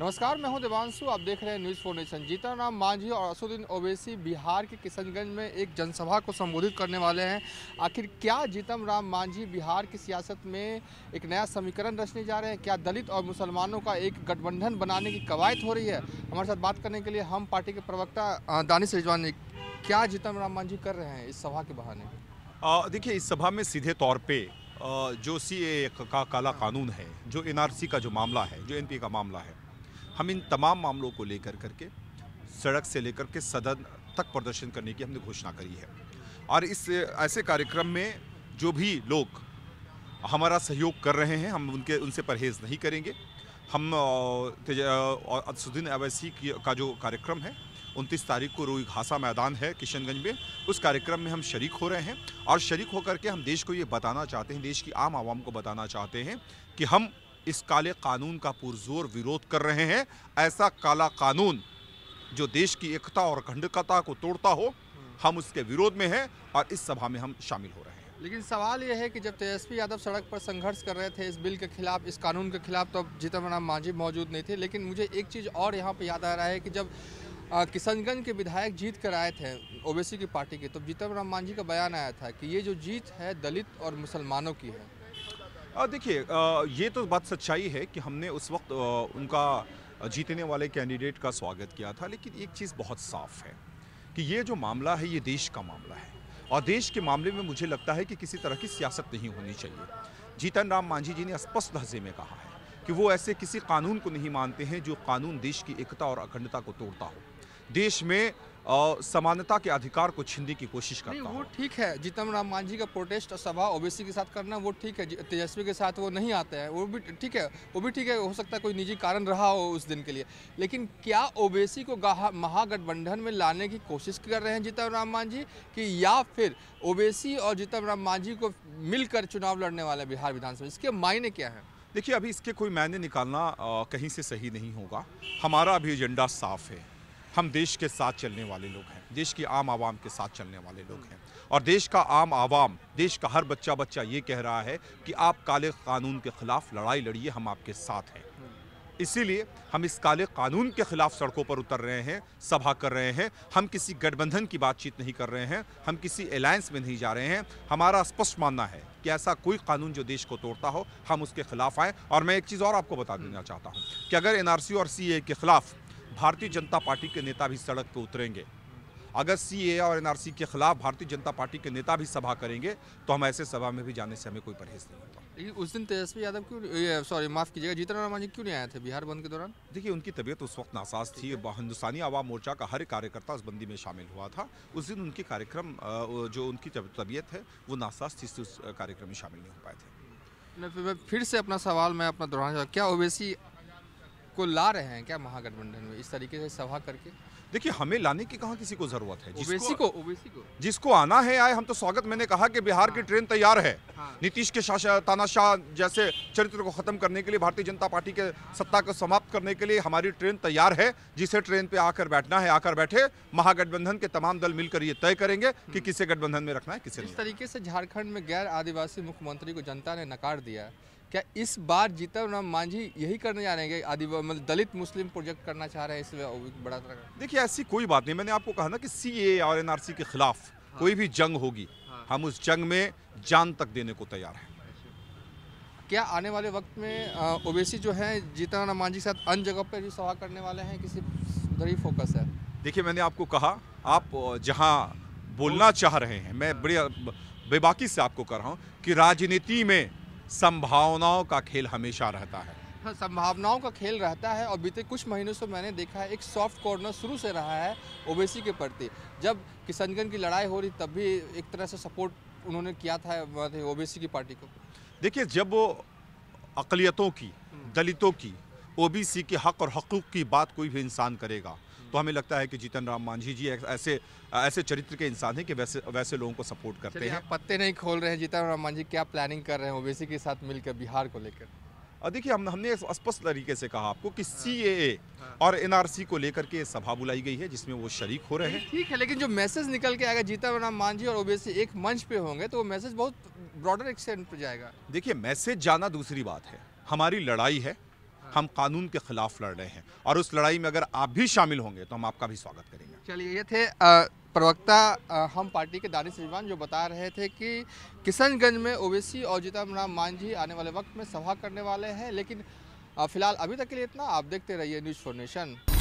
नमस्कार मैं हूं देवांशु आप देख रहे हैं news for nation Jitan Ram Manjhi और असुद्दीन ओवैसी बिहार के किशनगंज में एक जनसभा को संबोधित करने वाले हैं आखिर क्या जीतन राम मांझी बिहार की सियासत में एक नया समीकरण रचने जा रहे हैं क्या दलित और मुसलमानों का एक गठबंधन बनाने की कवायद हो रही है हमारे साथ बात करने के लिए हम पार्टी के प्रवक्ता दानिश रिजवान क्या जीतन राम मांझी कर रहे हैं इस सभा के बहाने देखिए इस सभा में सीधे तौर पर जो सी का काला कानून है जो एन का जो मामला है जो एन का मामला है हम इन तमाम मामलों को लेकर करके सड़क से लेकर के सदन तक प्रदर्शन करने की हमने घोषणा करी है और इस ऐसे कार्यक्रम में जो भी लोग हमारा सहयोग कर रहे हैं हम उनके उनसे परहेज़ नहीं करेंगे हम असुद्दीन अवैसी का जो कार्यक्रम है उनतीस तारीख को रोई घासा मैदान है किशनगंज में उस कार्यक्रम में हम शरीक हो रहे हैं और शरीक होकर के हम देश को ये बताना चाहते हैं देश की आम आवाम को बताना चाहते हैं कि हम इस काले कानून का पुरजोर विरोध कर रहे हैं ऐसा काला कानून जो देश की एकता और अखंडता को तोड़ता हो हम उसके विरोध में हैं और इस सभा में हम शामिल हो रहे हैं लेकिन सवाल यह है कि जब तेजस्वी यादव सड़क पर संघर्ष कर रहे थे इस बिल के खिलाफ इस कानून के खिलाफ तो जीतन राम मांझी मौजूद नहीं थे लेकिन मुझे एक चीज़ और यहाँ पर याद आ रहा है कि जब किशनगंज के विधायक जीत कर आए थे ओबीसी की पार्टी के तब तो जीतन राम मांझी का बयान आया था कि ये जो जीत है दलित और मुसलमानों की है देखिए ये तो बात सच्चाई है कि हमने उस वक्त उनका जीतने वाले कैंडिडेट का स्वागत किया था लेकिन एक चीज़ बहुत साफ है कि ये जो मामला है ये देश का मामला है और देश के मामले में मुझे लगता है कि किसी तरह की सियासत नहीं होनी चाहिए जीतन राम मांझी जी ने स्पष्ट लहजे में कहा है कि वो ऐसे किसी कानून को नहीं मानते हैं जो कानून देश की एकता और अखंडता को तोड़ता हो देश में और समानता के अधिकार को छीनने की कोशिश करता वो ठीक है जीतन राम मांझी का प्रोटेस्ट सभा ओबीसी के साथ करना वो ठीक है तेजस्वी के साथ वो नहीं आते हैं वो भी ठीक है वो भी ठीक है हो सकता है कोई निजी कारण रहा हो उस दिन के लिए लेकिन क्या ओबीसी को महागठबंधन में लाने की कोशिश कर रहे हैं जीतन राम मांझी कि या फिर ओबीसी और जीतन राम मांझी को मिलकर चुनाव लड़ने वाला बिहार विधानसभा इसके मायने क्या है देखिए अभी इसके कोई मायने निकालना कहीं से सही नहीं होगा हमारा अभी एजेंडा साफ है हम देश के साथ चलने वाले लोग हैं देश की आम आवाम के साथ चलने वाले लोग हैं और देश का आम आवाम देश का हर बच्चा बच्चा ये कह रहा है कि आप काले कानून के ख़िलाफ़ लड़ाई लड़िए हम आपके साथ हैं इसीलिए हम इस काले कानून के खिलाफ सड़कों पर उतर रहे हैं सभा कर रहे हैं हम किसी गठबंधन की बातचीत नहीं कर रहे हैं हम किसी अलायंस में नहीं जा रहे हैं हमारा स्पष्ट मानना है कि ऐसा कोई कानून जो देश को तोड़ता हो हम उसके खिलाफ आएँ और मैं एक चीज़ और आपको बता देना चाहता हूँ कि अगर एन और सी के खिलाफ भारतीय जनता पार्टी के नेता भी सड़क पर उतरेंगे अगर सीए और एनआरसी के खिलाफ भारतीय जनता पार्टी के नेता भी सभा करेंगे तो हम ऐसे सभा में भी जाने से हमें कोई परहेज नहीं होता उस दिन तेजस्वी यादव क्यों सॉरी माफ कीजिएगा जीतन राम मांझी क्यों नहीं आए थे बिहार बंद के दौरान देखिए उनकी तबीयत उस वक्त नासाज थी हिंदुस्तानी आवाम मोर्चा का हर कार्यकर्ता उस बंदी में शामिल हुआ था उस दिन उनके कार्यक्रम जो उनकी तबीयत है वो नासाज थी उस कार्यक्रम में शामिल नहीं हो पाए थे फिर से अपना सवाल मैं अपना दोहराना क्या ओवैसी को ला रहे हैं क्या महागठबंधन में इस तरीके से सभा करके देखिए हमें लाने की कहा किसी को जरूरत है जिसको, उबेसी को उबेसी को जिसको आना है आए हम तो स्वागत मैंने कहा कि बिहार हाँ, की ट्रेन तैयार है हाँ, नीतीश के शासन तानाशाह जैसे चरित्र को खत्म करने के लिए भारतीय जनता पार्टी के सत्ता को समाप्त करने के लिए हमारी ट्रेन तैयार है जिसे ट्रेन पे आकर बैठना है आकर बैठे महागठबंधन के तमाम दल मिलकर ये तय करेंगे की हम्म। किसे गठबंधन में रखना है किसे इस तरीके से झारखंड में गैर आदिवासी मुख्यमंत्री को जनता ने नकार दिया क्या इस बार जीतन राम मांझी यही करने जा रहे हैं आदि मतलब दलित मुस्लिम प्रोजेक्ट करना चाह रहे हैं इसमें बड़ा तरह देखिए ऐसी कोई बात नहीं मैंने आपको कहा ना कि सी और एन के खिलाफ हाँ। कोई भी जंग होगी हाँ। हम उस जंग में जान तक देने को तैयार हैं अच्छा। क्या आने वाले वक्त में ओबीसी जो है जीतन राम मांझी के साथ अन्य जगह पर भी सभा करने वाले हैं किसी गरीब फोकस है देखिए मैंने आपको कहा आप जहाँ बोलना चाह रहे हैं मैं हाँ। बड़ी बेबाकी से आपको कर रहा हूँ कि राजनीति में संभावनाओं का खेल हमेशा रहता है हाँ, संभावनाओं का खेल रहता है और बीते कुछ महीनों से मैंने देखा है एक सॉफ्ट कॉर्नर शुरू से रहा है ओबीसी के प्रति जब किशनगंज की लड़ाई हो रही तब भी एक तरह से सपोर्ट उन्होंने किया था ओबीसी की पार्टी को देखिए जब वो अकलीतों की हम्म। दलितों की ओबीसी के हक और हकूक़ की बात कोई भी इंसान करेगा तो हमें लगता है कि जीतन राम मांझी जी ऐसे ऐसे चरित्र के इंसान हैं कि वैसे वैसे लोगों को सपोर्ट करते हैं पत्ते नहीं खोल रहे हैं जीतन राम मांझी क्या प्लानिंग कर रहे हैं ओबीसी के साथ मिलकर बिहार को लेकर देखिए हम हमने स्पष्ट तरीके से कहा आपको कि हाँ। सी ए हाँ। और एनआरसी को लेकर के सभा बुलाई गई है जिसमें वो शरीक हो रहे हैं ठीक है लेकिन जो मैसेज निकल के आएगा जीता राम मांझी और ओबीसी एक मंच पे होंगे तो वो मैसेज बहुत ब्रॉडर एक्सटेंड पर जाएगा देखिए मैसेज जाना दूसरी बात है हमारी लड़ाई है हम कानून के खिलाफ लड़ रहे हैं और उस लड़ाई में अगर आप भी शामिल होंगे तो हम आपका भी स्वागत करेंगे चलिए ये थे प्रवक्ता हम पार्टी के दानिश रिजवान जो बता रहे थे कि किशनगंज में ओवैसी और जीतम राम मांझी आने वाले वक्त में सभा करने वाले हैं लेकिन फिलहाल अभी तक के लिए इतना आप देखते रहिए न्यूज़ फॉर नेशन